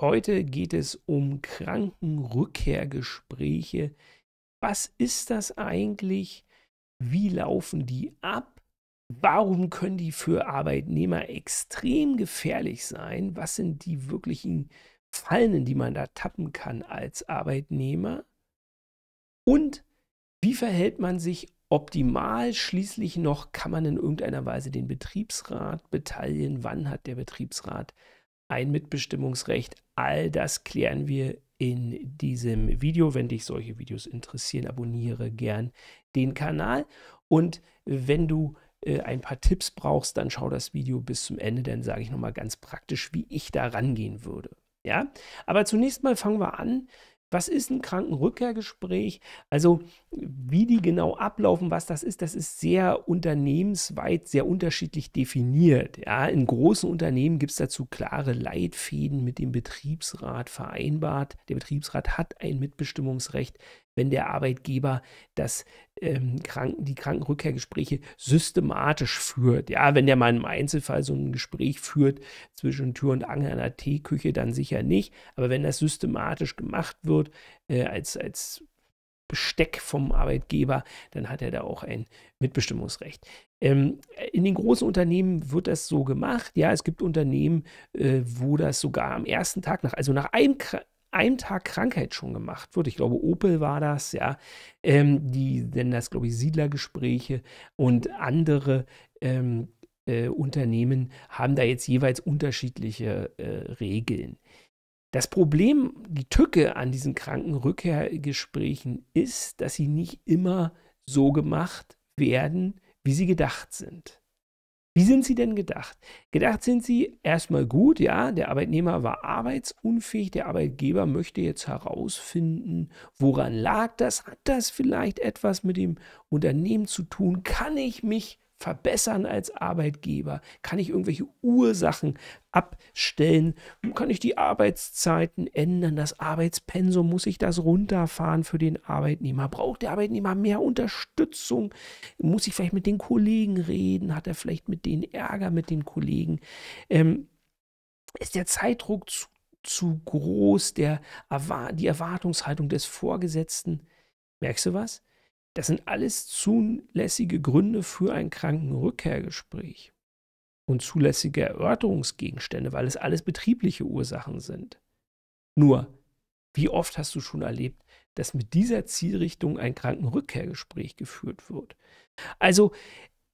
Heute geht es um Krankenrückkehrgespräche. Was ist das eigentlich? Wie laufen die ab? Warum können die für Arbeitnehmer extrem gefährlich sein? Was sind die wirklichen Fallen, die man da tappen kann als Arbeitnehmer? Und wie verhält man sich optimal? Schließlich noch, kann man in irgendeiner Weise den Betriebsrat beteiligen? Wann hat der Betriebsrat ein Mitbestimmungsrecht. All das klären wir in diesem Video. Wenn dich solche Videos interessieren, abonniere gern den Kanal. Und wenn du äh, ein paar Tipps brauchst, dann schau das Video bis zum Ende, dann sage ich nochmal ganz praktisch, wie ich da rangehen würde. Ja, aber zunächst mal fangen wir an was ist ein Krankenrückkehrgespräch? Also wie die genau ablaufen, was das ist, das ist sehr unternehmensweit, sehr unterschiedlich definiert. Ja, in großen Unternehmen gibt es dazu klare Leitfäden mit dem Betriebsrat vereinbart. Der Betriebsrat hat ein Mitbestimmungsrecht wenn der Arbeitgeber das, ähm, Kranken, die Krankenrückkehrgespräche systematisch führt. Ja, wenn der mal im Einzelfall so ein Gespräch führt zwischen Tür und Angel einer Teeküche, dann sicher nicht. Aber wenn das systematisch gemacht wird, äh, als, als Besteck vom Arbeitgeber, dann hat er da auch ein Mitbestimmungsrecht. Ähm, in den großen Unternehmen wird das so gemacht. Ja, es gibt Unternehmen, äh, wo das sogar am ersten Tag nach, also nach einem einem Tag Krankheit schon gemacht wird. Ich glaube, Opel war das, ja. Ähm, die nennen das, glaube ich, Siedlergespräche und andere ähm, äh, Unternehmen haben da jetzt jeweils unterschiedliche äh, Regeln. Das Problem, die Tücke an diesen Krankenrückkehrgesprächen ist, dass sie nicht immer so gemacht werden, wie sie gedacht sind. Wie sind sie denn gedacht? Gedacht sind sie erstmal gut, ja, der Arbeitnehmer war arbeitsunfähig, der Arbeitgeber möchte jetzt herausfinden, woran lag das? Hat das vielleicht etwas mit dem Unternehmen zu tun? Kann ich mich verbessern als Arbeitgeber? Kann ich irgendwelche Ursachen abstellen? Kann ich die Arbeitszeiten ändern? Das Arbeitspensum, muss ich das runterfahren für den Arbeitnehmer? Braucht der Arbeitnehmer mehr Unterstützung? Muss ich vielleicht mit den Kollegen reden? Hat er vielleicht mit denen Ärger mit den Kollegen? Ähm, ist der Zeitdruck zu, zu groß, der, die Erwartungshaltung des Vorgesetzten? Merkst du was? Das sind alles zulässige Gründe für ein Krankenrückkehrgespräch und zulässige Erörterungsgegenstände, weil es alles betriebliche Ursachen sind. Nur, wie oft hast du schon erlebt, dass mit dieser Zielrichtung ein Krankenrückkehrgespräch geführt wird? Also,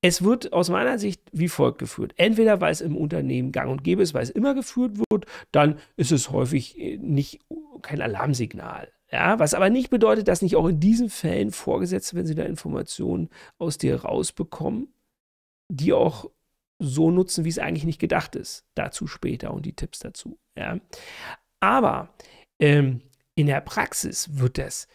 es wird aus meiner Sicht wie folgt geführt. Entweder weil es im Unternehmen gang und gäbe ist, weil es immer geführt wird, dann ist es häufig äh, nicht kein Alarmsignal. Ja, was aber nicht bedeutet, dass nicht auch in diesen Fällen Vorgesetzte, wenn sie da Informationen aus dir rausbekommen, die auch so nutzen, wie es eigentlich nicht gedacht ist. Dazu später und die Tipps dazu. Ja. Aber ähm, in der Praxis wird das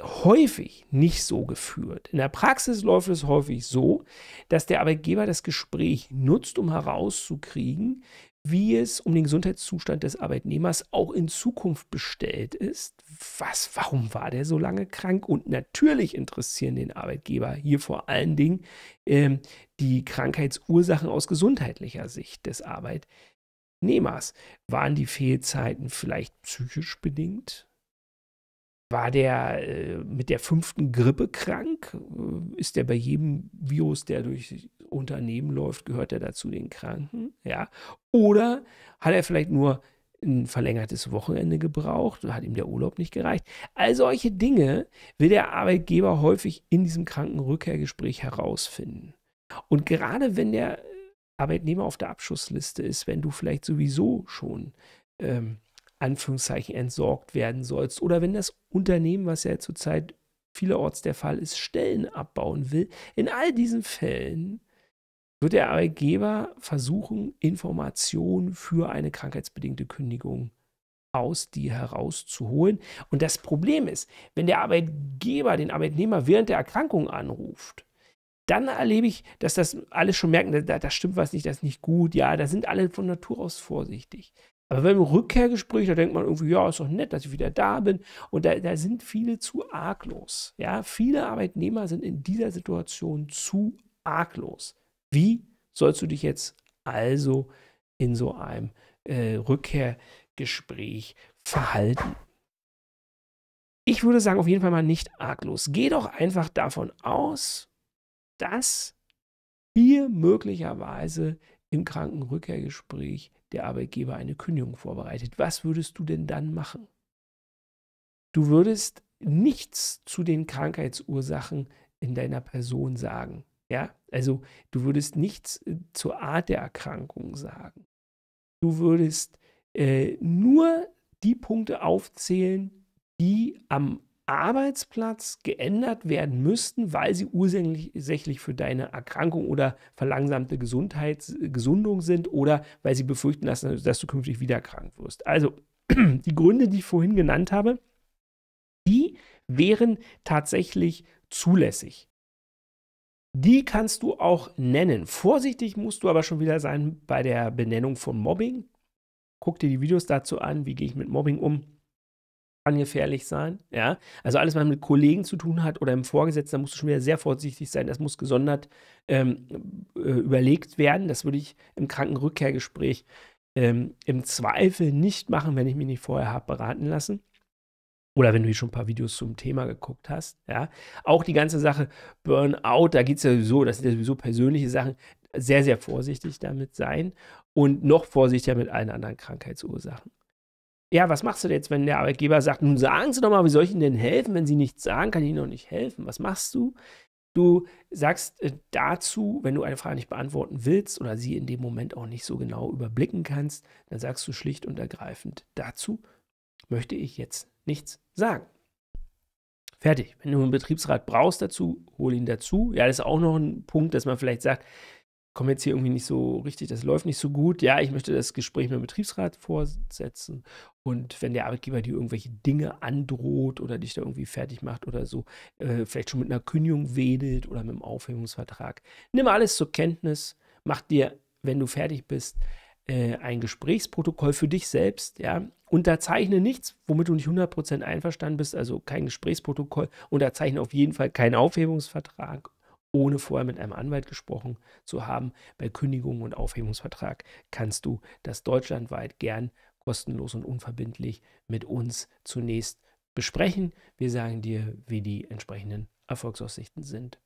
häufig nicht so geführt. In der Praxis läuft es häufig so, dass der Arbeitgeber das Gespräch nutzt, um herauszukriegen, wie es um den Gesundheitszustand des Arbeitnehmers auch in Zukunft bestellt ist. Was, warum war der so lange krank? Und natürlich interessieren den Arbeitgeber hier vor allen Dingen ähm, die Krankheitsursachen aus gesundheitlicher Sicht des Arbeitnehmers. Waren die Fehlzeiten vielleicht psychisch bedingt? War der äh, mit der fünften Grippe krank? Äh, ist der bei jedem Virus, der durch Unternehmen läuft, gehört er dazu den Kranken? Ja. Oder hat er vielleicht nur ein verlängertes Wochenende gebraucht, hat ihm der Urlaub nicht gereicht. All solche Dinge will der Arbeitgeber häufig in diesem Krankenrückkehrgespräch herausfinden. Und gerade wenn der Arbeitnehmer auf der Abschussliste ist, wenn du vielleicht sowieso schon ähm, Anführungszeichen entsorgt werden sollst. Oder wenn das Unternehmen, was ja zurzeit vielerorts der Fall ist, Stellen abbauen will. In all diesen Fällen wird der Arbeitgeber versuchen, Informationen für eine krankheitsbedingte Kündigung aus dir herauszuholen. Und das Problem ist, wenn der Arbeitgeber den Arbeitnehmer während der Erkrankung anruft, dann erlebe ich, dass das alle schon merken, da, da stimmt was nicht, das ist nicht gut, ja, da sind alle von Natur aus vorsichtig. Aber beim Rückkehrgespräch, da denkt man irgendwie, ja, ist doch nett, dass ich wieder da bin. Und da, da sind viele zu arglos. Ja, viele Arbeitnehmer sind in dieser Situation zu arglos. Wie sollst du dich jetzt also in so einem äh, Rückkehrgespräch verhalten? Ich würde sagen, auf jeden Fall mal nicht arglos. Geh doch einfach davon aus, dass hier möglicherweise im Krankenrückkehrgespräch der Arbeitgeber eine Kündigung vorbereitet. Was würdest du denn dann machen? Du würdest nichts zu den Krankheitsursachen in deiner Person sagen. Ja, also du würdest nichts äh, zur Art der Erkrankung sagen. Du würdest äh, nur die Punkte aufzählen, die am Arbeitsplatz geändert werden müssten, weil sie ursächlich für deine Erkrankung oder verlangsamte Gesundheitsgesundung sind oder weil sie befürchten lassen, dass du künftig wieder krank wirst. Also die Gründe, die ich vorhin genannt habe, die wären tatsächlich zulässig. Die kannst du auch nennen. Vorsichtig musst du aber schon wieder sein bei der Benennung von Mobbing. Guck dir die Videos dazu an, wie gehe ich mit Mobbing um kann gefährlich sein. Ja? Also alles, was mit Kollegen zu tun hat oder im Vorgesetzten, da musst du schon wieder sehr vorsichtig sein. Das muss gesondert ähm, äh, überlegt werden. Das würde ich im Krankenrückkehrgespräch ähm, im Zweifel nicht machen, wenn ich mich nicht vorher habe beraten lassen. Oder wenn du hier schon ein paar Videos zum Thema geguckt hast. Ja? Auch die ganze Sache Burnout, da geht es ja sowieso, das sind ja sowieso persönliche Sachen, sehr, sehr vorsichtig damit sein und noch vorsichtiger mit allen anderen Krankheitsursachen ja, was machst du denn jetzt, wenn der Arbeitgeber sagt, nun sagen Sie doch mal, wie soll ich Ihnen denn helfen? Wenn Sie nichts sagen, kann ich Ihnen doch nicht helfen. Was machst du? Du sagst äh, dazu, wenn du eine Frage nicht beantworten willst oder sie in dem Moment auch nicht so genau überblicken kannst, dann sagst du schlicht und ergreifend, dazu möchte ich jetzt nichts sagen. Fertig. Wenn du einen Betriebsrat brauchst dazu, hol ihn dazu. Ja, das ist auch noch ein Punkt, dass man vielleicht sagt, komme jetzt hier irgendwie nicht so richtig, das läuft nicht so gut. Ja, ich möchte das Gespräch mit dem Betriebsrat vorsetzen. Und wenn der Arbeitgeber dir irgendwelche Dinge androht oder dich da irgendwie fertig macht oder so, äh, vielleicht schon mit einer Kündigung wedelt oder mit einem Aufhebungsvertrag, nimm alles zur Kenntnis, mach dir, wenn du fertig bist, äh, ein Gesprächsprotokoll für dich selbst, ja, unterzeichne nichts, womit du nicht 100% einverstanden bist, also kein Gesprächsprotokoll, unterzeichne auf jeden Fall keinen Aufhebungsvertrag ohne vorher mit einem Anwalt gesprochen zu haben. Bei Kündigung und Aufhebungsvertrag kannst du das deutschlandweit gern kostenlos und unverbindlich mit uns zunächst besprechen. Wir sagen dir, wie die entsprechenden Erfolgsaussichten sind.